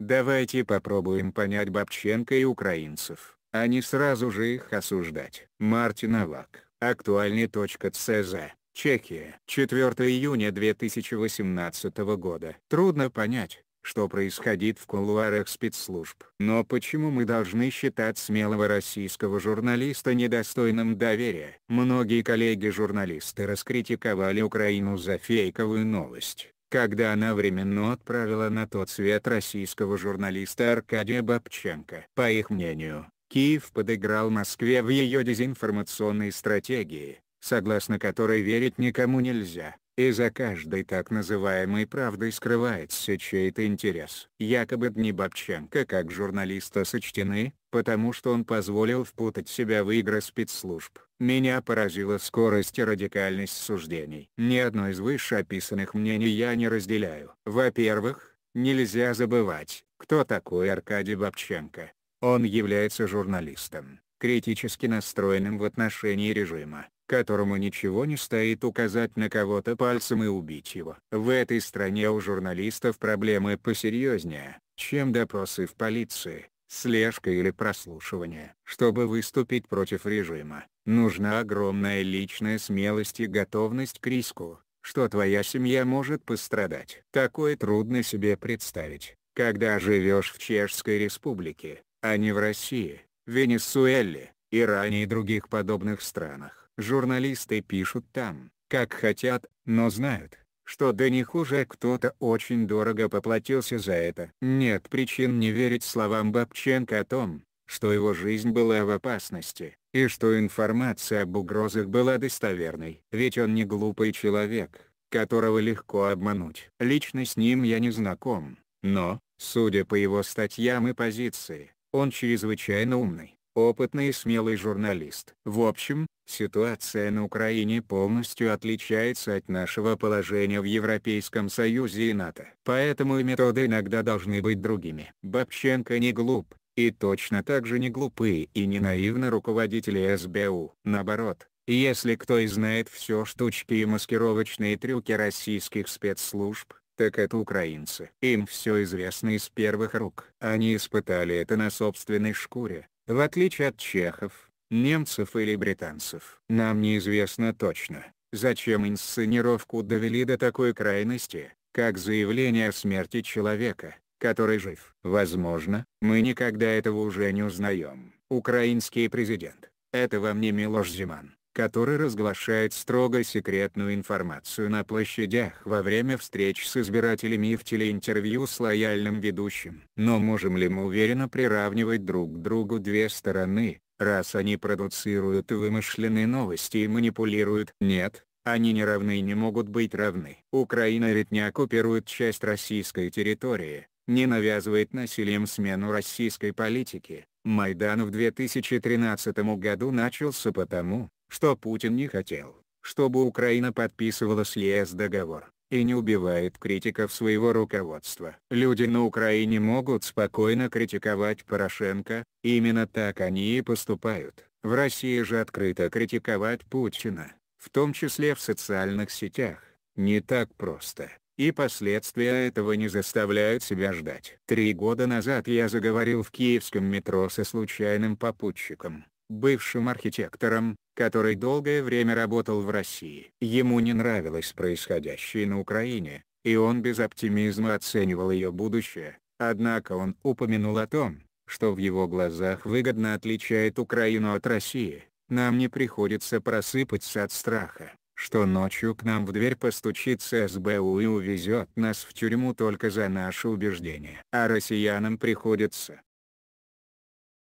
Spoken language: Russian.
Давайте попробуем понять Бабченко и украинцев, а не сразу же их осуждать. Мартин Авак, актуальный.цз, Чехия. 4 июня 2018 года. Трудно понять, что происходит в кулуарах спецслужб. Но почему мы должны считать смелого российского журналиста недостойным доверия? Многие коллеги-журналисты раскритиковали Украину за фейковую новость когда она временно отправила на тот свет российского журналиста Аркадия Бабченко. По их мнению, Киев подыграл Москве в ее дезинформационной стратегии, согласно которой верить никому нельзя, и за каждой так называемой правдой скрывается чей-то интерес. Якобы дни Бабченко как журналиста сочтены, потому что он позволил впутать себя в игры спецслужб. Меня поразила скорость и радикальность суждений. Ни одно из вышеописанных мнений я не разделяю. Во-первых, нельзя забывать, кто такой Аркадий Бабченко. Он является журналистом, критически настроенным в отношении режима, которому ничего не стоит указать на кого-то пальцем и убить его. В этой стране у журналистов проблемы посерьезнее, чем допросы в полиции, слежка или прослушивание. Чтобы выступить против режима, нужна огромная личная смелость и готовность к риску, что твоя семья может пострадать. Такое трудно себе представить, когда живешь в Чешской Республике, а не в России, Венесуэле, Иране и других подобных странах. Журналисты пишут там, как хотят, но знают, что до них уже кто-то очень дорого поплатился за это. Нет причин не верить словам Бабченко о том, что его жизнь была в опасности, и что информация об угрозах была достоверной. Ведь он не глупый человек, которого легко обмануть. Лично с ним я не знаком, но, судя по его статьям и позиции, он чрезвычайно умный, опытный и смелый журналист. В общем, Ситуация на Украине полностью отличается от нашего положения в Европейском Союзе и НАТО. Поэтому и методы иногда должны быть другими. Бабченко не глуп, и точно так же не глупы и не наивны руководители СБУ. Наоборот, если кто и знает все штучки и маскировочные трюки российских спецслужб, так это украинцы. Им все известно из первых рук. Они испытали это на собственной шкуре. В отличие от чехов, немцев или британцев. Нам неизвестно точно, зачем инсценировку довели до такой крайности, как заявление о смерти человека, который жив. Возможно, мы никогда этого уже не узнаем. Украинский президент. Это вам не Милош Зиман, который разглашает строго секретную информацию на площадях во время встреч с избирателями и в телеинтервью с лояльным ведущим. Но можем ли мы уверенно приравнивать друг к другу две стороны, раз они продуцируют вымышленные новости и манипулируют. Нет, они не равны и не могут быть равны. Украина ведь не оккупирует часть российской территории, не навязывает насилием смену российской политики. Майдан в 2013 году начался потому, что Путин не хотел, чтобы Украина подписывала с ЕС договор и не убивает критиков своего руководства. Люди на Украине могут спокойно критиковать Порошенко, именно так они и поступают. В России же открыто критиковать Путина, в том числе в социальных сетях, не так просто. И последствия этого не заставляют себя ждать. Три года назад я заговорил в киевском метро со случайным попутчиком бывшим архитектором, который долгое время работал в России. Ему не нравилось происходящее на Украине, и он без оптимизма оценивал ее будущее, однако он упомянул о том, что в его глазах выгодно отличает Украину от России, нам не приходится просыпаться от страха, что ночью к нам в дверь постучится СБУ и увезет нас в тюрьму только за наши убеждения. А россиянам приходится,